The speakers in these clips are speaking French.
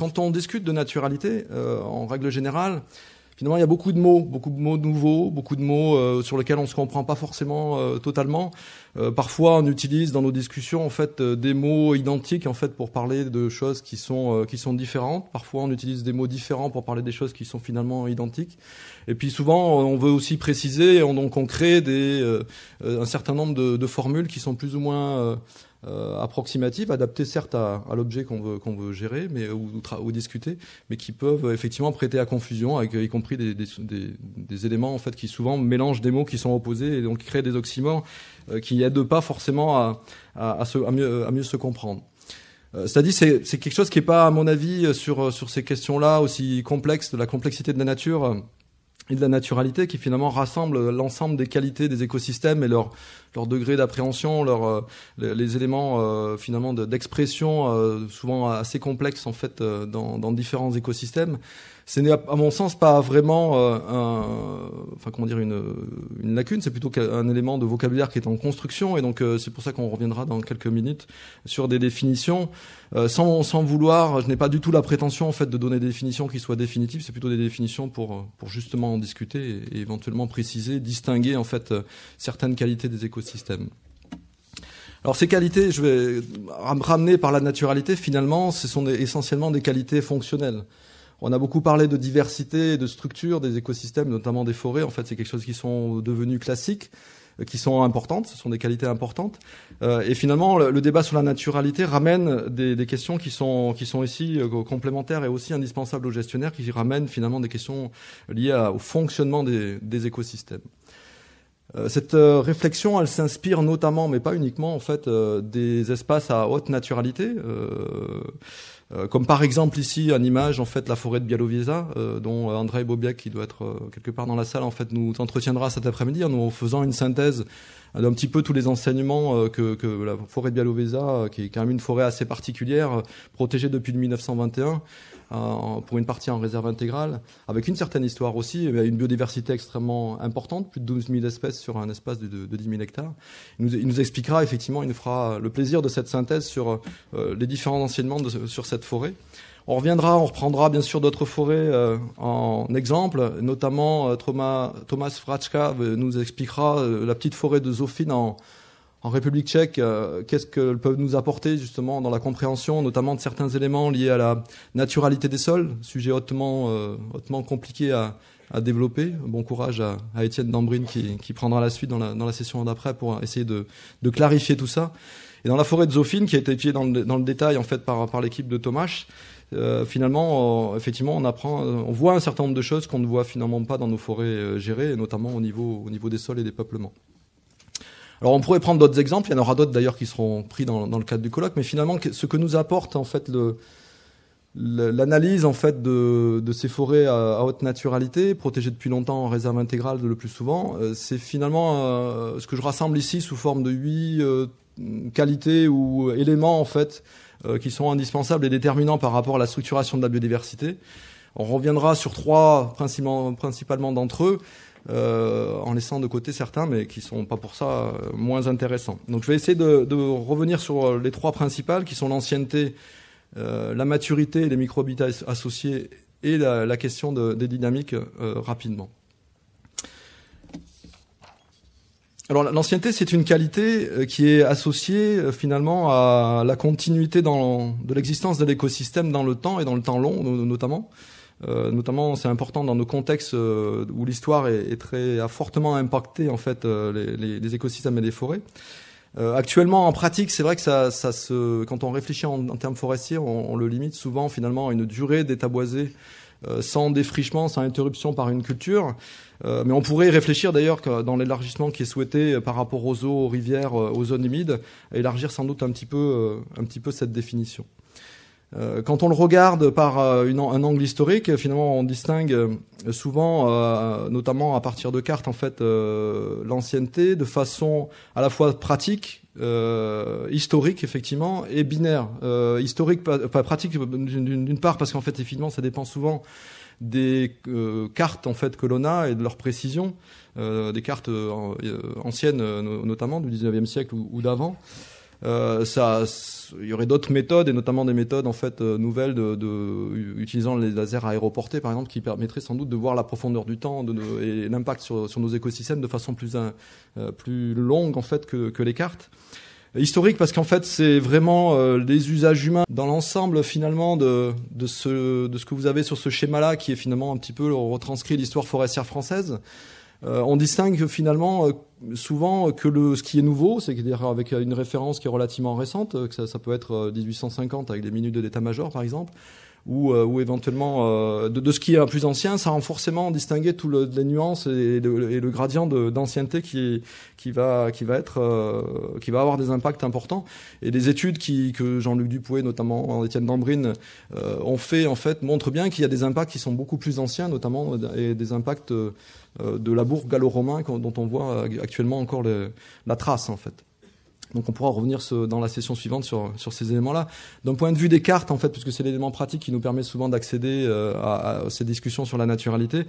quand on discute de naturalité, euh, en règle générale, finalement, il y a beaucoup de mots, beaucoup de mots nouveaux, beaucoup de mots euh, sur lesquels on se comprend pas forcément euh, totalement. parfois, on utilise dans nos discussions en fait des mots identiques en fait pour parler de choses qui sont qui sont différentes. Parfois, on utilise des mots différents pour parler des choses qui sont finalement identiques. Et puis souvent, on veut aussi préciser, on, donc on crée des un certain nombre de, formules qui sont plus ou moins euh, approximatives, adaptées certes à, l'objet qu'on veut, qu'on veut gérer mais, ou, discuter, mais qui peuvent euh, effectivement prêter à confusion, avec, euh, y compris des, des, des, des, éléments en fait, qui souvent mélangent des mots qui sont opposés et donc qui créent des oxymores euh, qui n'aident pas forcément à, à, à, mieux, à mieux se comprendre. Euh, c'est-à-dire, c'est, c'est quelque chose qui n'est pas, à mon avis, sur, sur ces questions-là aussi complexes, de la complexité de la nature, et de la naturalité qui finalement rassemble l'ensemble des qualités des écosystèmes et leur leur degré d'appréhension, leur euh, les éléments euh, finalement d'expression euh, souvent assez complexes en fait dans, dans différents écosystèmes. Ce n'est à mon sens pas vraiment un, enfin comment dire, une, une lacune, c'est plutôt un élément de vocabulaire qui est en construction, et donc euh, c'est pour ça qu'on reviendra dans quelques minutes sur des définitions. Euh, sans, vouloir, je n'ai pas du tout la prétention en fait de donner des définitions qui soient définitives, c'est plutôt des définitions pour, euh, pour justement en discuter et, éventuellement préciser, distinguer en fait certaines qualités des écosystèmes. Alors ces qualités, je vais ramener par la naturalité, finalement, ce sont essentiellement des qualités fonctionnelles. On a beaucoup parlé de diversité, de structure des écosystèmes, notamment des forêts. En fait, c'est quelque chose qui sont devenus classiques euh, qui sont importantes, ce sont des qualités importantes. Euh, et finalement, le, débat sur la naturalité ramène des, questions qui sont qui sont ici euh, complémentaires et aussi indispensables aux gestionnaires, qui ramènent finalement des questions liées au fonctionnement des, écosystèmes. cette réflexion, elle s'inspire notamment, mais pas uniquement, en fait, des espaces à haute naturalité. Euh, comme par exemple ici en image en fait la forêt de Bialowieza euh, dont euh, André Bobiak qui doit être quelque part dans la salle en fait nous entretiendra cet après-midi hein, en faisant une synthèse d'un petit peu tous les enseignements que, que la forêt de Bialowieza qui est quand même une forêt assez particulière protégée depuis 1921 pour une partie en réserve intégrale, avec une certaine histoire aussi, une biodiversité extrêmement importante, plus de 12 000 espèces sur un espace de, 10 000 hectares. Il nous, expliquera effectivement, il nous fera le plaisir de cette synthèse sur euh, les différents enseignements sur cette forêt. On reviendra, on reprendra bien sûr d'autres forêts euh, en exemple, notamment euh, Thomas, Thomas Fratschka nous expliquera la petite forêt de Zofine en, en République tchèque, euh, qu'est-ce qu'elles peuvent nous apporter justement dans la compréhension, notamment de certains éléments liés à la naturalité des sols, sujet hautement, euh, hautement compliqué à, développer. Bon courage à, Étienne Dambrine qui, prendra la suite dans la, session d'après pour essayer de, clarifier tout ça. Et dans la forêt de Zofine, qui a été étudiée dans le, détail en fait par, l'équipe de Tomas, euh, finalement, effectivement, on apprend, on voit un certain nombre de choses qu'on ne voit finalement pas dans nos forêts gérées, et notamment au niveau, au niveau des sols et des peuplements. Alors on pourrait prendre d'autres exemples, il y en aura d'autres d'ailleurs qui seront pris dans, le cadre du colloque, mais finalement ce que nous apporte en fait l'analyse en fait de, ces forêts à, haute naturalité, protégées depuis longtemps en réserve intégrale le plus souvent, euh, c'est finalement euh, ce que je rassemble ici sous forme de huit euh, qualités ou éléments en fait qui sont indispensables et déterminants par rapport à la structuration de la biodiversité. On reviendra sur trois principalement, principalement d'entre eux. Euh, en laissant de côté certains, mais qui ne sont pas pour ça euh, moins intéressants. Donc je vais essayer de, revenir sur euh, les trois principales, qui sont l'ancienneté, la maturité, les micro-habitats associés et la, question des dynamiques rapidement. Alors l'ancienneté, c'est une qualité qui est associée finalement à la continuité de l'existence de l'écosystème dans le temps et dans le temps long notamment. Euh, notamment, c'est important dans nos contextes euh, où l'histoire est, très a fortement impacté en fait euh, les, écosystèmes et les forêts. actuellement, en pratique, c'est vrai que ça, ça se, quand on réfléchit en, termes forestiers, on, le limite souvent finalement à une durée d'état sans défrichement, sans interruption par une culture. mais on pourrait réfléchir d'ailleurs que dans l'élargissement qui est souhaité par rapport aux eaux, aux rivières, aux zones humides, élargir sans doute un petit peu, un petit peu cette définition. Euh, quand on le regarde par euh, une, un angle historique, finalement, on distingue euh, souvent, notamment à partir de cartes, en fait, l'ancienneté de façon à la fois pratique, historique effectivement, et binaire. historique, pas, pratique d'une part parce qu'en fait, effectivement, ça dépend souvent des cartes en fait que l'on a et de leur précision, des cartes anciennes notamment du 19e siècle ou d'avant. Euh, ça, il y aurait d'autres méthodes et notamment des méthodes en fait euh, nouvelles de, de, utilisant les lasers aéroportés par exemple qui permettraient sans doute de voir la profondeur du temps de, et l'impact sur, sur, nos écosystèmes de façon plus euh, plus longue en fait que, que les cartes historique parce qu'en fait c'est vraiment euh, les usages humains dans l'ensemble finalement de, de, ce, de ce que vous avez sur ce schéma là qui est finalement un petit peu retranscrit l'histoire forestière française euh, on distingue finalement euh, souvent euh, que le, ce qui est nouveau, c'est-à-dire avec une référence qui est relativement récente, que ça, ça peut être 1850 avec des minutes de l'état-major par exemple, euh, ou, éventuellement euh, de, ce qui est plus ancien, ça rend forcément distinguer tout les nuances et le, gradient d'ancienneté qui, va avoir des impacts importants et les études que Jean-Luc Dupuy notamment Étienne Dambrine euh, ont fait en fait montrent bien qu'il y a des impacts qui sont beaucoup plus anciens notamment et des impacts de la gallo-romain dont on voit actuellement encore la trace en fait. Donc on pourra revenir dans la session suivante sur, ces éléments-là. D'un point de vue des cartes, en fait, puisque c'est l'élément pratique qui nous permet souvent d'accéder euh, à, ces discussions sur la naturalité,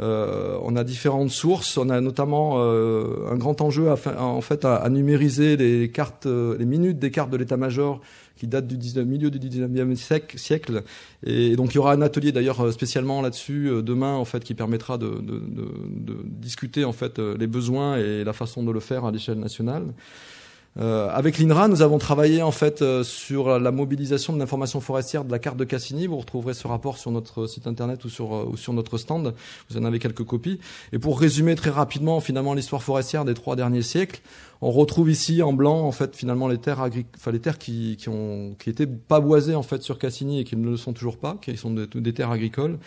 euh, on a différentes sources. On a notamment euh, un grand enjeu à, en fait à, numériser les cartes, les minutes des cartes de l'état-major qui datent du 19, milieu du 19e siècle. Et donc il y aura un atelier d'ailleurs spécialement là-dessus demain en fait qui permettra de, de, discuter en fait les besoins et la façon de le faire à l'échelle nationale. Euh, avec l'INRA, nous avons travaillé en fait euh, sur la mobilisation de l'information forestière de la carte de Cassini. Vous retrouverez ce rapport sur notre site internet euh, ou sur, notre stand. Vous en avez quelques copies. Et pour résumer très rapidement finalement l'histoire forestière des trois derniers siècles, on retrouve ici en blanc en fait finalement les terres enfin les terres qui qui ont qui étaient pas boisées en fait sur Cassini et qui ne le sont toujours pas, qui sont des terres agricoles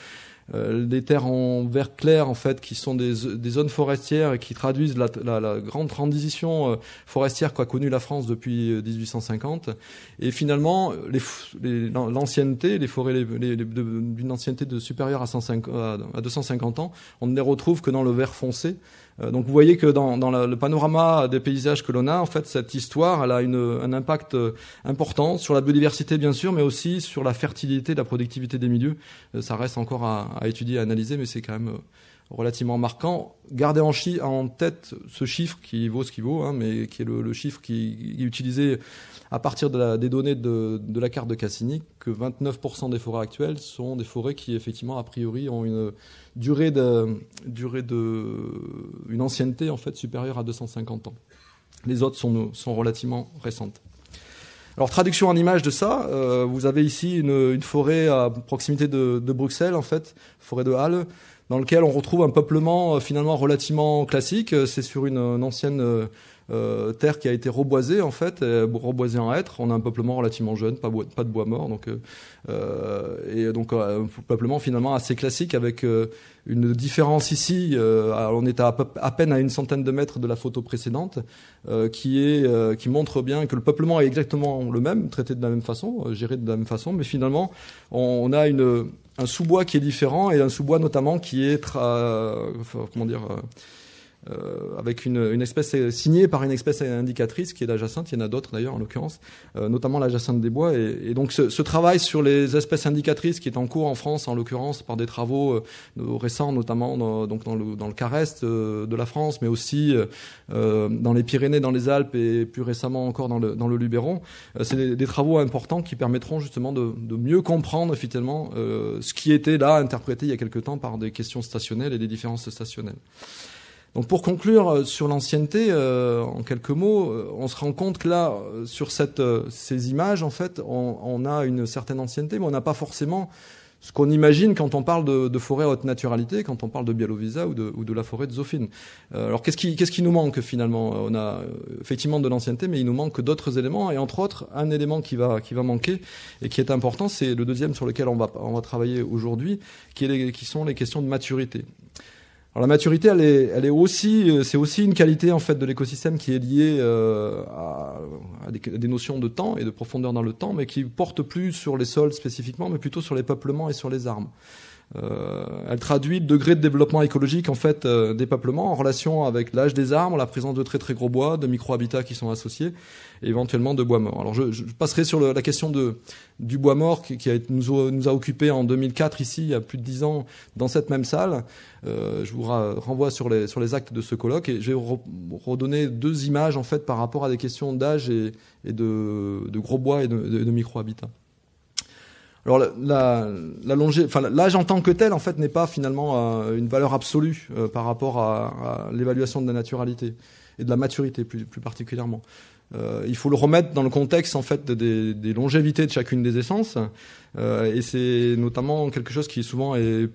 les euh, terres en vert clair en fait qui sont des, zones forestières et qui traduisent la, grande transition euh, forestière qu'a connue la France depuis 1850 euh, et finalement l'ancienneté les, les, forêts d'une ancienneté de supérieure à, 150, à 250 ans on ne les retrouve que dans le vert foncé euh, donc vous voyez que dans, le panorama des paysages que l'on a, en fait, cette histoire, elle a un impact euh, important sur la biodiversité, bien sûr, mais aussi sur la fertilité, la productivité des milieux. Euh, ça reste encore à étudier, à analyser, mais c'est quand même relativement marquant. Gardez en, en, tête ce chiffre qui vaut ce qu'il vaut, hein, mais qui est le, chiffre qui, est utilisé à partir de des données de, la carte de Cassini, que 29% des forêts actuelles sont des forêts qui, effectivement, a priori, ont une durée de, durée de, une ancienneté en fait supérieure à 250 ans. Les autres sont, sont relativement récentes. Alors traduction en image de ça, euh, vous avez ici une, forêt à proximité de, de Bruxelles en fait, forêt de Halle, dans lequel on retrouve un peuplement euh, finalement relativement classique. Euh, c'est sur une, euh, ancienne euh, terre qui a été reboisée en fait, euh, reboisée en hêtre. On a un peuplement relativement jeune, pas, pas de bois mort, donc euh, euh et donc un peuplement finalement assez classique avec une différence ici. Alors on est à, à, peine à une centaine de mètres de la photo précédente, qui est qui montre bien que le peuplement est exactement le même, traité de la même façon, géré de la même façon, mais finalement on, a une un sous-bois qui est différent et un sous-bois notamment qui est comment dire euh, avec une, une, espèce euh, signée par une espèce indicatrice qui est la jacinthe. Il y en a d'autres d'ailleurs en l'occurrence, euh, notamment la jacinthe des bois. Et, donc ce, ce, travail sur les espèces indicatrices qui est en cours en France en l'occurrence par des travaux récents, notamment dans, donc dans le, dans le Carest de la France, mais aussi dans les Pyrénées, dans les Alpes et plus récemment encore dans le, dans le Luberon. C'est des, travaux importants qui permettront justement de, de mieux comprendre finalement ce qui était là interprété il y a quelque temps par des questions stationnelles et des différences stationnelles. Donc pour conclure euh, sur l'ancienneté, euh, en quelques mots, euh, on se rend compte que là, sur ces images, en fait, on, a une certaine ancienneté, mais on n'a pas forcément ce qu'on imagine quand on parle de, de, forêt haute naturalité, quand on parle de Bialovisa ou de, la forêt de Zofine. alors qu'est-ce qui, nous manque finalement On a effectivement de l'ancienneté, mais il nous manque d'autres éléments. Et entre autres, un élément qui va, manquer et qui est important, c'est le deuxième sur lequel on va, travailler aujourd'hui, qui sont les questions de maturité la maturité, elle est, aussi, euh, c'est aussi une qualité en fait de l'écosystème qui est liée euh, à, des, à, des, notions de temps et de profondeur dans le temps, mais qui porte plus sur les sols spécifiquement, mais plutôt sur les peuplements et sur les armes. Euh, elle traduit le degré de développement écologique en fait euh, des peuplements en relation avec l'âge des arbres, la présence de très très gros bois, de microhabitats qui sont associés, et éventuellement de bois mort. Alors je, passerai sur la question de, du bois mort qui, nous, a, nous a occupé en 2004 ici, il y a plus de dix ans, dans cette même salle. Euh, je vous renvoie sur les, sur les actes de ce colloque et je vais redonner deux images en fait par rapport à des questions d'âge et, de, gros bois et de, de, de micro alors la, la enfin l'âge en tant que tel en fait n'est pas finalement euh, une valeur absolue euh, par rapport à, l'évaluation de la naturalité et de la maturité plus, plus particulièrement. Euh, il faut le remettre dans le contexte en fait des, des longévités de chacune des essences et c'est notamment quelque chose qui souvent est,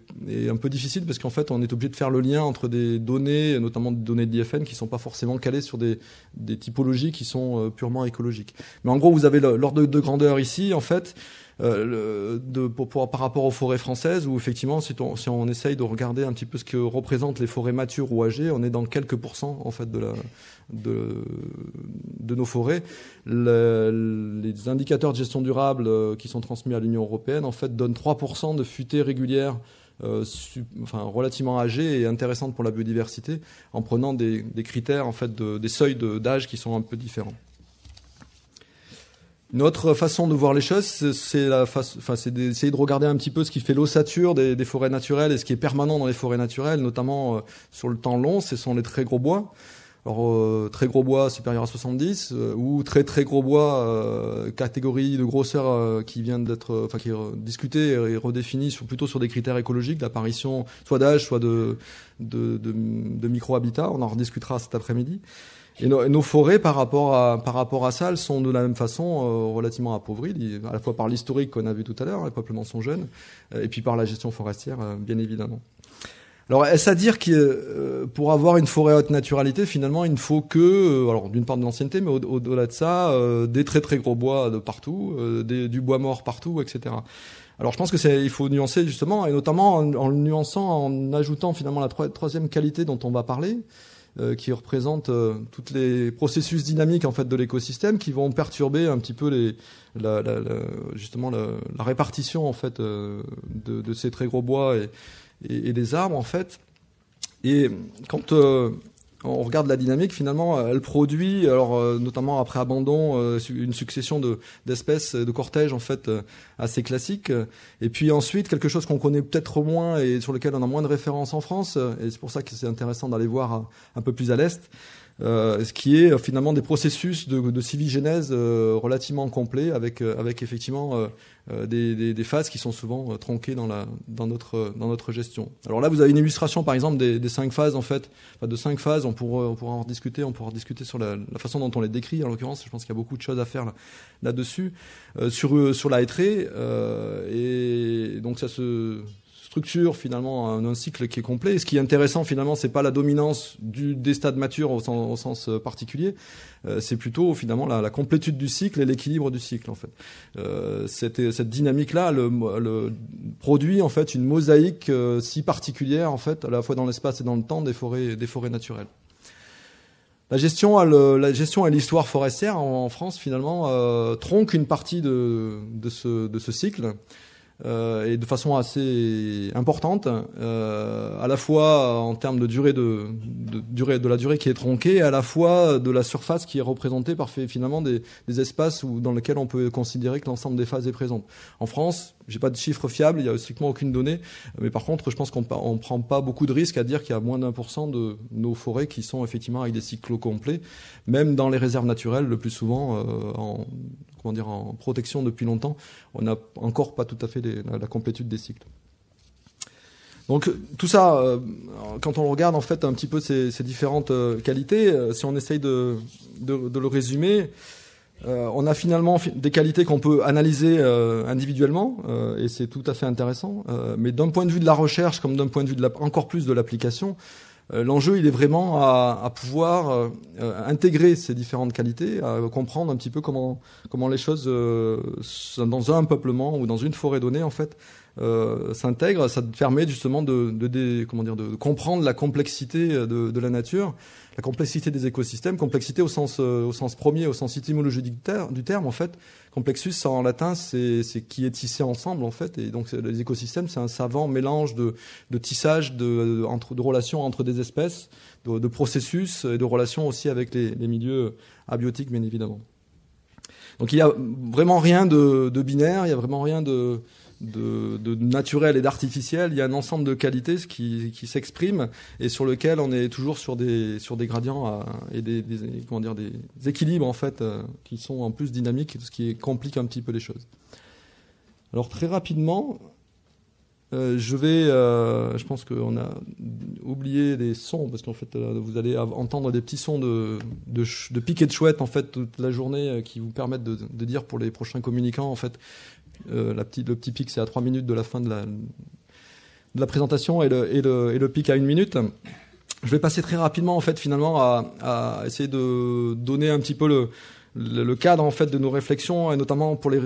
un peu difficile parce qu'en fait on est obligé de faire le lien entre des données, notamment des données de DFN, qui sont pas forcément calées sur des, des typologies qui sont purement écologiques. Mais en gros vous avez l'ordre de grandeur ici en fait. Euh, de, par rapport aux forêts françaises, où effectivement, si on, essaye de regarder un petit peu ce que représentent les forêts matures ou âgées, on est dans quelques pourcents en fait de nos forêts. les indicateurs de gestion durable euh, qui sont transmis à l'Union européenne en fait donnent 3% de futaies régulières euh, enfin, relativement âgées et intéressantes pour la biodiversité en prenant des, critères en fait de, des seuils d'âge qui sont un peu différents. Notre façon de voir les choses, c'est d'essayer de regarder un petit peu ce qui fait l'ossature des, forêts naturelles et ce qui est permanent dans les forêts naturelles, notamment euh, sur le temps long, ce sont les très gros bois. Alors euh, très gros bois supérieur à 70 euh, ou très très gros bois catégorie de grosseur qui vient d'être enfin qui est discutée et redéfinie sur, plutôt sur des critères écologiques d'apparition soit d'âge soit de de, de micro habitat on en rediscutera cet après-midi et, nos forêts, par rapport, à, par rapport à ça, elles sont de la même façon euh, relativement appauvries, à la fois par l'historique qu'on a vu tout à l'heure, hein, les peuplements sont jeunes, euh, et puis par la gestion forestière, euh, bien évidemment. Alors, est-ce à dire que pour avoir une forêt haute naturalité, finalement, il ne faut que, alors d'une part de l'ancienneté, mais au-delà de ça, des très très gros bois de partout, du bois mort partout, etc. Alors, je pense que c'est, il faut nuancer justement, et notamment en, nuançant, en ajoutant finalement la troisième qualité dont on va parler, euh, qui représentent euh, toutes les processus dynamiques en fait de l'écosystème qui vont perturber un petit peu les, la, la, justement la, répartition en fait euh, de, de, ces très gros bois et, et, et, des arbres en fait. Et quand euh, on regarde la dynamique, finalement, euh, elle produit, alors euh, notamment après abandon, euh, une succession d'espèces, de cortèges en fait assez classiques. Et puis ensuite, quelque chose qu'on connaît peut-être moins et sur lequel on a moins de références en France, et c'est pour ça que c'est intéressant d'aller voir un peu plus à l'est, euh, ce qui est euh, finalement des processus de, de civigénèse euh, relativement complets, avec, avec effectivement des, phases qui sont souvent tronquées dans, la, dans, notre, dans notre gestion. Alors là, vous avez une illustration, par exemple, des, cinq phases, en fait, de cinq phases. On pourra, en discuter, on pourra discuter sur la, façon dont on les décrit. En l'occurrence, je pense qu'il y a beaucoup de choses à faire là, dessus sur, sur la étrée, e, et donc ça se structure finalement un, un, cycle qui est complet. ce qui est intéressant finalement, c'est pas la dominance du, des stades matures au sens, au sens euh, particulier, euh, c'est plutôt finalement la, la, complétude du cycle et l'équilibre du cycle en fait. Euh, cette, cette dynamique-là le, le, produit en fait une mosaïque euh, si particulière en fait, à la fois dans l'espace et dans le temps des forêts, des forêts naturelles. La gestion, à la gestion à l'histoire forestière en, France finalement tronque une partie de, de, ce, de ce cycle. Euh, et de façon assez importante, euh, à la fois en termes de durée de, de, durée de la durée qui est tronquée, et à la fois de la surface qui est représentée par finalement des, espaces où, dans lesquels on peut considérer que l'ensemble des phases est présente. En France, j'ai pas de chiffres fiables, il y a strictement aucune donnée, mais par contre, je pense qu'on ne prend pas beaucoup de risques à dire qu'il y a moins d'un pour cent de nos forêts qui sont effectivement avec des cyclos complets, même dans les réserves naturelles le plus souvent euh, en, dire, en protection depuis longtemps, on n'a encore pas tout à fait la, complétude des cycles. Donc tout ça, euh, quand on regarde en fait un petit peu ces, différentes euh, qualités, euh, si on essaye de, de, le résumer, on a finalement des qualités qu'on peut analyser individuellement, et c'est tout à fait intéressant. mais d'un point de vue de la recherche, comme d'un point de vue de la, encore plus de l'application, euh, l'enjeu, il est vraiment à, pouvoir euh, euh, intégrer ces différentes qualités, à comprendre un petit peu comment, comment les choses, dans un peuplement ou dans une forêt donnée, en fait, euh, s'intègre, ça permet justement de, de, de comment dire, de, comprendre la complexité euh, de, la nature, la complexité des écosystèmes, complexité au sens, euh, au sens premier, au sens étymologique du, terme en fait. Complexus, en latin, c'est qui est tissé ensemble en fait, et donc les écosystèmes, c'est un savant mélange de, tissage, de, entre, de relations entre des espèces, de, processus et de relations aussi avec les, les milieux abiotiques bien évidemment. Donc il n'y a vraiment rien de, de, binaire, il n'y a vraiment rien de, de, naturel et d'artificiel, il y a un ensemble de qualités qui, s'expriment et sur lequel on est toujours sur des, sur des gradients euh, et des, comment dire, des équilibres en fait euh, qui sont en plus dynamiques, ce qui complique un petit peu les choses. Alors très rapidement, euh, je vais, je pense qu'on a oublié des sons parce qu'en fait vous allez entendre des petits sons de de, de piquet de chouette en fait toute la journée qui vous permettent de, de, dire pour les prochains communicants en fait euh, la petite, le petit pic, c'est à 3 minutes de la fin de la, présentation et le, pic à 1 minute. Je vais passer très rapidement, en fait, finalement, à, essayer de donner un petit peu le, cadre en fait de nos réflexions et notamment pour les,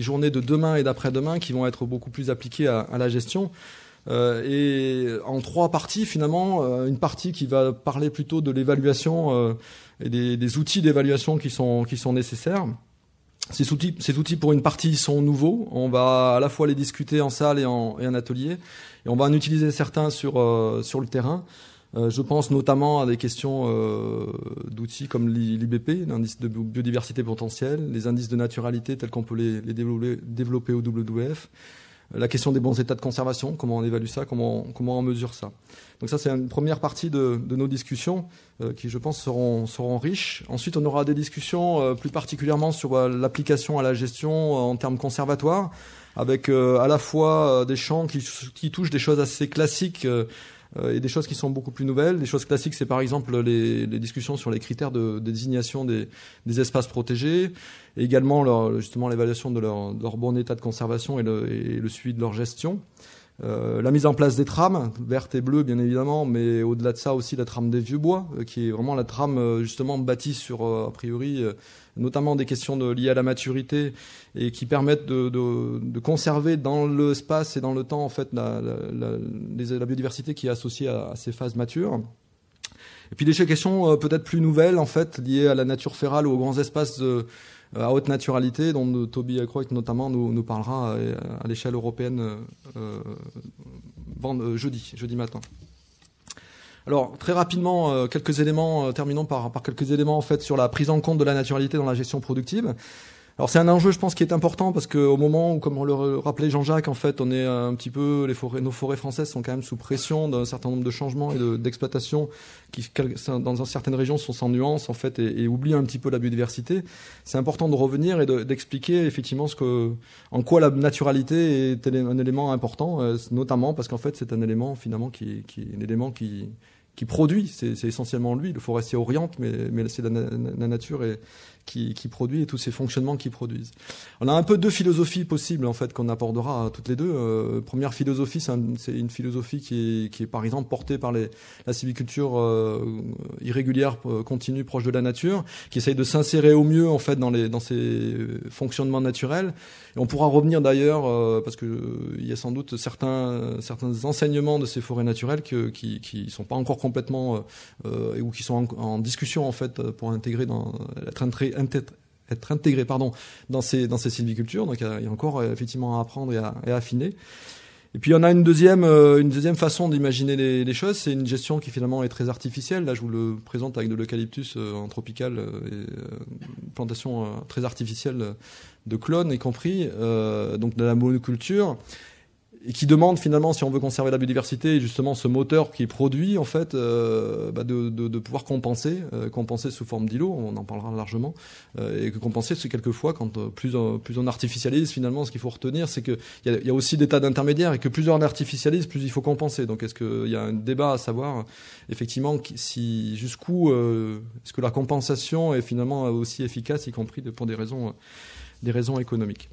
journées de demain et d'après-demain qui vont être beaucoup plus appliquées à, la gestion. Euh, et en trois parties finalement, euh, une partie qui va parler plutôt de l'évaluation et des, outils d'évaluation qui sont nécessaires. Ces outils, pour une partie, sont nouveaux. On va à la fois les discuter en salle et en, atelier. Et on va en utiliser certains sur, euh, sur le terrain. Euh, je pense notamment à des questions euh, d'outils comme l'IBP, l'indice de biodiversité potentielle, les indices de naturalité tels qu'on peut les, développer au WWF. Euh, la question des bons états de conservation, comment on évalue ça, comment, comment on mesure ça. Donc ça, c'est une première partie de, de nos discussions euh, qui, je pense, seront, seront riches. Ensuite, on aura des discussions euh, plus particulièrement sur l'application à la gestion en termes conservatoires, avec à la fois des champs qui, touchent des choses assez classiques euh, et des choses qui sont beaucoup plus nouvelles. Des choses classiques, c'est par exemple les, discussions sur les critères de, désignation des, espaces protégés, et également justement l'évaluation de leur, bon état de conservation et le suivi de leur gestion. Euh, la mise en place des trames, vertes et bleues bien évidemment, mais au-delà de ça aussi la trame des vieux bois, euh, qui est vraiment la trame euh, justement bâtie sur, a priori, notamment des questions liées à la maturité et qui permettent de, conserver dans l'espace et dans le temps en fait la, biodiversité qui est associée à, ces phases matures. Et puis des questions peut-être plus nouvelles en fait liées à la nature férale ou aux grands espaces euh, à haute naturalité, dont euh, Toby notamment nous, parlera euh, à, l'échelle européenne jeudi, jeudi matin. Alors très rapidement, quelques éléments, terminons par, par, quelques éléments en fait sur la prise en compte de la naturalité dans la gestion productive. Alors c'est un enjeu, je pense, qui est important parce qu'au moment où, comme on le rappelait Jean-Jacques, en fait, on est un petit peu, les forêts, nos forêts françaises sont quand même sous pression d'un certain nombre de changements et d'exploitations qui, dans certaines régions, sont sans nuance en fait et, oublient un petit peu la biodiversité. C'est important de revenir et d'expliquer effectivement ce que, en quoi la naturalité est un élément important, euh, notamment parce qu'en fait c'est un élément finalement qui, est un élément qui qui produit, c'est essentiellement lui. Le forestier oriente, mais, mais c'est la, nature et, qui, qui produit et tous ces fonctionnements qui produisent. On a un peu deux philosophies possibles en fait qu'on abordera toutes les deux. Euh, première philosophie, c'est, une philosophie qui est, qui est, par exemple portée par les, la civiculture euh, irrégulière euh, continue proche de la nature, qui essaye de s'insérer au mieux en fait dans, les, dans ces fonctionnements naturels. Et on pourra revenir d'ailleurs parce que il y a sans doute certains, certains enseignements de ces forêts naturelles que, qui ne sont pas encore complètement ou qui sont en, discussion en fait pour intégrer dans la trainée être intégré pardon, dans ces, dans ces sylvicultures. Donc il y a encore euh, effectivement à apprendre et à, affiner. Et puis il y en a une deuxième, euh, une deuxième façon d'imaginer les, choses, c'est une gestion qui finalement est très artificielle. Là, je vous le présente avec de l'eucalyptus euh, en tropical, et, une plantation très artificielle de clones y compris, donc de la monoculture et qui demande finalement, si on veut conserver la biodiversité, justement ce moteur qui produit, en fait, euh, bah, de, pouvoir compenser, euh, compenser sous forme d'îlots, on en parlera largement, euh, et que compenser, c'est quelquefois, quand plus on, plus on artificialise, finalement, ce qu'il faut retenir, c'est qu'il y, a, y a aussi des tas d'intermédiaires, et que plus on artificialise, plus il faut compenser. Donc est-ce qu'il y a un débat à savoir, effectivement, si jusqu'où est-ce que la compensation est finalement aussi efficace, y compris pour des raisons, des raisons économiques.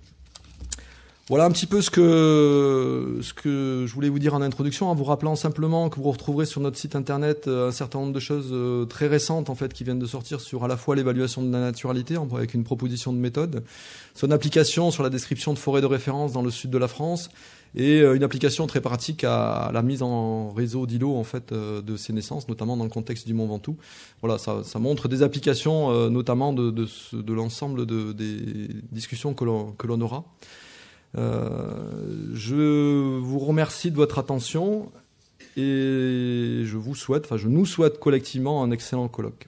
Voilà un petit peu ce que, ce que je voulais vous dire en introduction, en vous rappelant simplement que vous retrouverez sur notre site internet euh, un certain nombre de choses euh, très récentes en fait qui viennent de sortir sur à la fois l'évaluation de la naturalité avec une proposition de méthode, son application sur la description de forêts de référence dans le sud de la France et euh, une application très pratique à la mise en réseau d'îlots en fait de ces naissances, notamment dans le contexte du Mont Ventoux. Voilà, ça, ça montre des applications notamment de, de, de l'ensemble de, des discussions que l'on aura. Euh, je vous remercie de votre attention et je vous souhaite, enfin je nous souhaite collectivement un excellent colloque.